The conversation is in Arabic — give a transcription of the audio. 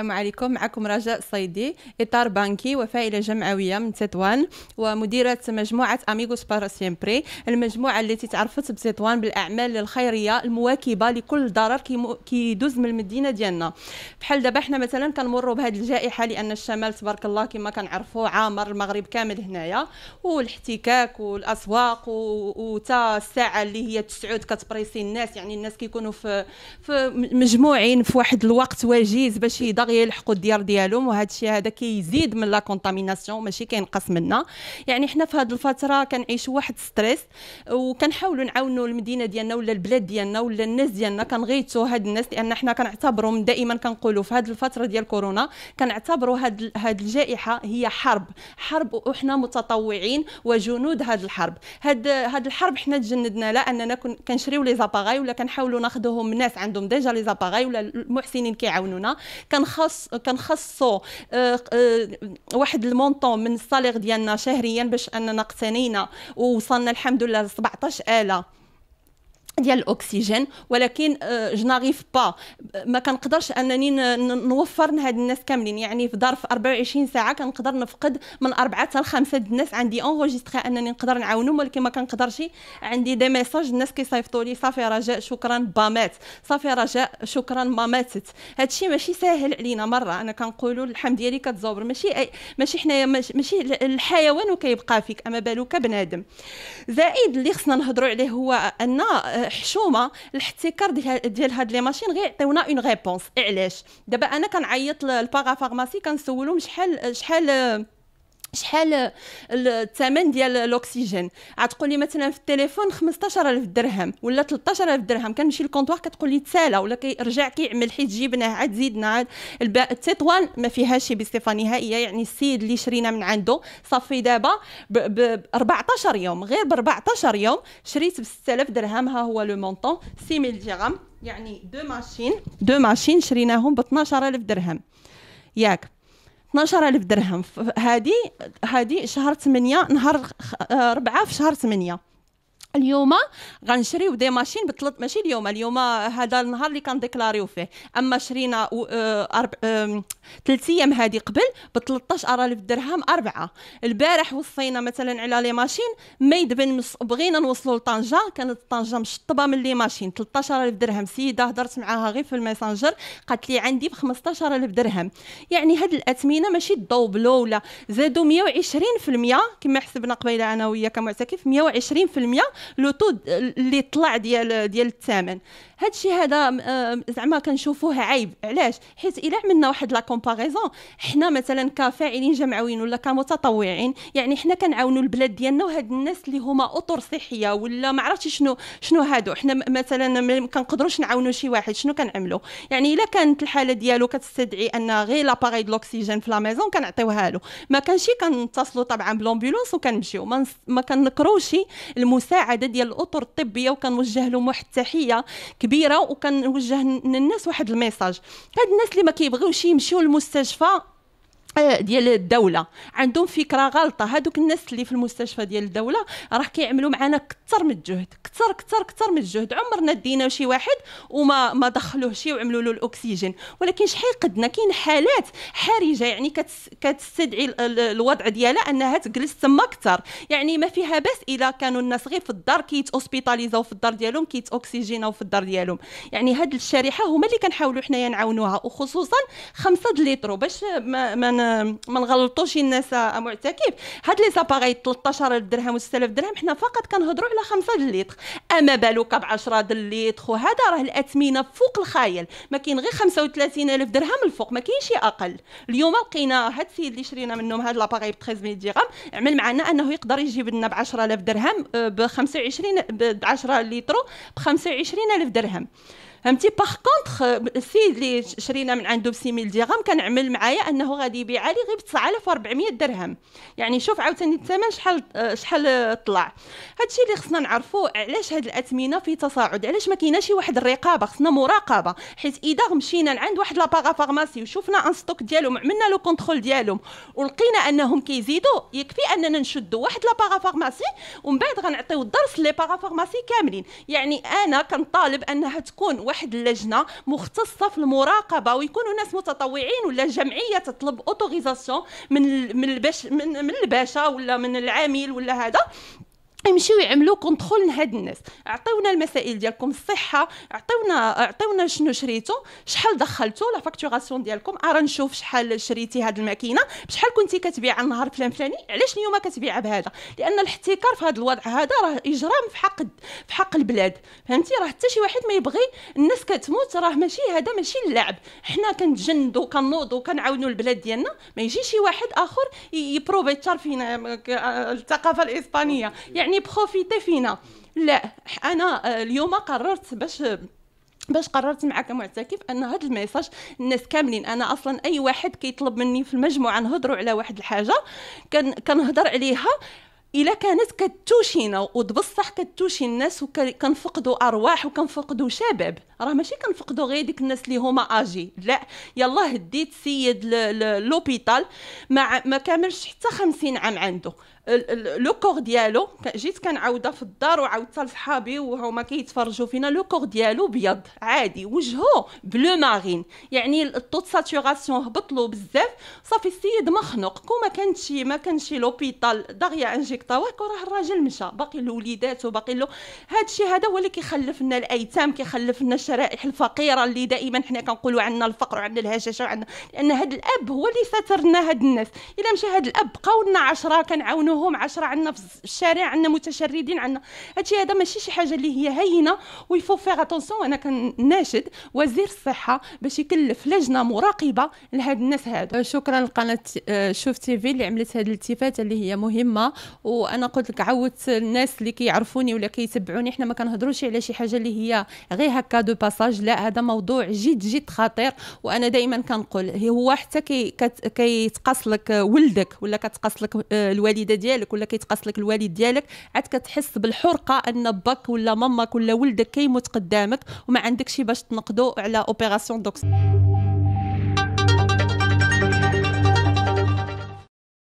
السلام عليكم معكم رجاء صيدي إطار بنكي وفائلة جمعوية من تطوان ومديرة مجموعة أميغوس بارا سيمبري المجموعة التي تعرفت بتطوان بالأعمال الخيرية المواكبة لكل ضرر كيدوز من المدينة ديالنا بحال دابا حنا مثلا كنمروا بهذه الجائحة لأن الشمال تبارك الله كما كنعرفوا عامر المغرب كامل هنايا والاحتكاك والأسواق وتا الساعة اللي هي تسعود كتبريسي الناس يعني الناس كيكونوا في, في مجموعين في واحد الوقت وجيز باش يضغ يلحقوا الديار ديالهم وهذا الشيء هذا كيزيد من لا كونتاميناسيون ماشي كينقص منا يعني حنا في هذه الفتره كنعيشوا واحد ستريس وكنحاولوا نعاونوا المدينه ديالنا ولا البلاد ديالنا ولا الناس ديالنا كنغيثوا هاد الناس لان حنا كنعتبرهم دائما كنقولوا في هذه الفتره ديال كورونا كنعتبروا هاد هاد الجائحه هي حرب حرب وحنا متطوعين وجنود هاد الحرب هاد هاد الحرب حنا تجندنا لا اننا كنشريو لي زاباغاي ولا كنحاولوا ناخذوهم الناس عندهم ديجا لي زاباغاي ولا المحسنين كيعاونونا كان كنخص كنخصو آه، آه، واحد المونطون من الصالير ديالنا شهريا باش اننا اقتنينا ووصلنا الحمد لله ل 17000 ديال الاكسجين ولكن جناغيف آه، با ما كنقدرش انني نوفر لهاد الناس كاملين يعني في ظرف 24 ساعه كنقدر نفقد من اربعه حتى لخمسه الناس عندي اونغوجيستري انني نقدر نعاونهم ولكن ما كنقدرش عندي دي ميساج الناس كيصيفطوا لي صافي رجاء شكرا با مات صافي رجاء شكرا ما ماتت هادشي ماشي ساهل علينا مره انا كنقولوا اللحم ديالي كتزوبر ماشي أي ماشي حنايا ماشي الحيوان وكيبقى فيك اما بالك بنادم زائد اللي خصنا نهضروا عليه هو ان آه، حشومه الاحتكار ديال هاد لي ماشين غير يعطيونا اون ريبونس علاش دابا انا كنعيط للباغا فارماسي كنسولهم شحال شحال شحال الثمن ديال الاكسجين عتقول لي مثلا في التليفون 15000 درهم ولا 13000 درهم كنمشي للكونطوار كتقول لي تسالى ولا كيرجع كيعمل حيت جبناه عاد زيدنا عاد التطوان ما فيهاش شي بصفه نهائيه يعني السيد اللي شرينا من عنده صافي دابا ب 14 يوم غير ب 14 يوم شريت ب 6000 درهم ها هو لو مونطون 6000 درهم يعني دو ماشين دو ماشين شريناهم ب 12000 درهم ياك يعني 12000 درهم هذه هذه شهر 8 نهار 4 آه، في شهر 8 اليوم غنشريو دي ماشين بثلاث ماشي اليوم اليوم هذا النهار اللي كنديكلاريو فيه اما شرينا ثلاث آه، ايام هذه قبل ب 13000 درهم اربعه البارح وصينا مثلا على لي ماشين ما يدبن بغينا نوصلوا لطنجه كانت طنجه مشطبه من لي ماشين 13000 درهم سيده هضرت معاها غير في الماسنجر قالت لي عندي ب 15000 درهم يعني هاد الاثمنه ماشي الدوبلو ولا زادوا 120% كما حسبنا قبيله انا وياك معتكف 120% لو طو اللي طلع ديال ديال الثمن هادشي الشيء هذا زعما كنشوفوه عيب علاش حيت الا عملنا واحد لا كومباريزون حنا مثلا كفاعلين جمعويين ولا كمتطوعين يعني حنا كنعاونوا البلاد ديالنا وهاد الناس اللي هما اطر صحيه ولا ما عرفتش شنو شنو هادو حنا مثلا ما كنقدروش نعاونوا شي واحد شنو كنعملوا يعني الا كانت الحاله ديالو كتستدعي ان غير لاباري دو لوكسيجين في لا ميزون كنعطيوها له ما كانش كنتصلوا طبعا بلومبولونس وكنمشيو ما, ما كنكروش المساعده ديال الاطر الطبيه وكنوجه لهم واحد التحيه كبيره وكنوجه للناس واحد الميساج هاد الناس اللي ما كيبغيوش يمشيو للمستشفى آه، ديال الدوله عندهم فكره غلطه هذوك الناس اللي في المستشفى ديال الدوله راه كيعملوا معنا كثر من الجهد كثر كثر كثر من الجهد عمرنا دينا شي واحد وما ما دخلوه وعملوا له الاكسجين ولكن شحال قدنا كاين حالات حرجه يعني كتستدعي الوضع ديالها انها تجلس تما اكثر يعني ما فيها بس اذا كانوا الناس غير في الدار كيت اوسبيتاليزاو في الدار ديالهم كيت اوكسجيناو في الدار ديالهم يعني هاد الشريحه هما اللي كنحاولوا حنايا نعاونوها وخصوصا خمسه د باش ما, ما ما نغلطوش الناس معتكف هاد لي زاباري 13 درهم و 6000 درهم حنا فقط كنهضروا على 5 الليتر اما بالك ب 10 الليتر وهذا راه الاثمنه فوق الخيال ما كاين غير 35000 درهم الفوق ما كاينش اقل اليوم لقينا هاد السيد اللي شرينا منهم هاد لاباري ب 13000 درهم عمل معنا انه يقدر يجيب لنا آه، ب 10000 درهم ب 25 ب 10 لتر ب 25000 درهم فهمتي باغ كونطخ السيد اللي شرينا من عنده ب 6000 درهم كان عمل معايا انه غادي يبيعها لي غير ب 9400 درهم يعني شوف عاوتاني الثمن شحال آه، شحال طلع هادشي اللي خصنا نعرفو علاش هاد الاثمنه في تصاعد علاش ما كايناش شي واحد الرقابه خصنا مراقبه حيت اذا مشينا عند واحد لاباغا فارماسي وشفنا ان ستوك ديالهم عملنا لو كونترول ديالهم ولقينا انهم كيزيدوا يكفي اننا نشدوا واحد لاباغا فارماسي ومن بعد غنعطيو الدرس لي باغا فارماسي كاملين يعني انا كنطالب انها تكون واحد اللجنه مختصه في المراقبه ويكونوا ناس متطوعين ولا جمعيه تطلب اوتوريزاسيون من من الباش من, من الباشا ولا من العامل ولا هذا يمشيو يعملوا كنترول لهاد الناس عطيونا المسائل ديالكم الصحه عطيونا عطيونا شنو شريتو شحال دخلتو لا فاكتوراسيون ديالكم ارا آه، نشوف شحال شريتي هاد الماكينه بشحال كنتي كتبيع النهار فلان فلاني علاش اليوم كتبيع بهذا لان الاحتكار في هذا الوضع هذا راه اجرام في حق في حق البلاد فهمتي راه حتى شي واحد ما يبغي الناس كتموت راه ماشي هذا ماشي اللعب حنا كنتجندوا كنوضوا كنعاونوا البلاد ديالنا ما يجي شي واحد اخر يبروفيتشر فينا آه، آه، الثقافه الاسبانيه يعني يعني بروفيتي فينا لا انا آه، اليوم قررت باش باش قررت معك كمعتكف ان هذا الميساج الناس كاملين انا اصلا اي واحد كيطلب مني في المجموعه نهضروا على واحد الحاجه كان كنهضر عليها الا كانت كتوشينا وبصح كتوشي الناس وكنفقدوا ارواح وكنفقدوا شباب راه ماشي كنفقدوا غير ديك الناس اللي هما اجي لا يلاه هديت سيد لوبيتال ما ما كاملش حتى 50 عام عنده لو كور ديالو جيت كنعاودها في الدار وعاودتها لصحابي وهما كيتفرجوا فينا لو كور ديالو بيض عادي وجهه بلو مارين يعني الطوط ساتوراسيون هبط له بزاف صافي السيد مخنوق كون ما كانش ما كانش لوبيتال داغيا انجيكتاواك راه الراجل مشى باقي الوليدات وليداتو له هذا هادشي هذا هو اللي كيخلف لنا الايتام كيخلف لنا الشرائح الفقيره اللي دائما حنا كنقولوا عندنا الفقر وعندنا الهشاشه وعندنا لان هذا الاب هو اللي ساتر لنا هاد الناس الا مشى هذا الاب بقاو لنا 10 كنعاونوهم 10 عندنا في الشارع عندنا متشردين عندنا هادشي هذا ماشي شي حاجه اللي هي هينه ويفو فيغ اتونسيون انا كناشد وزير الصحه باش يكلف لجنه مراقبه لهاد الناس هادو أه، شكرا لقناه أه، شوف تي في اللي عملت هاد الالتفاته اللي هي مهمه وانا قلت لك عودت الناس اللي كيعرفوني ولا كيتبعوني حنا ما كنهضروش على شي حاجه اللي هي غير هكا دو الباساج لا هذا موضوع جد جد خطير وانا دائما كنقول هو حتى كي كيتقاص لك ولدك ولا كتقاص لك آه، الوالده ديالك ولا كيتقاص لك الوالد ديالك عاد كتحس بالحرقه ان باك ولا مامك ولا ولدك كيموت قدامك وما عندكش باش تنقدو على اوبيراسيون دوكس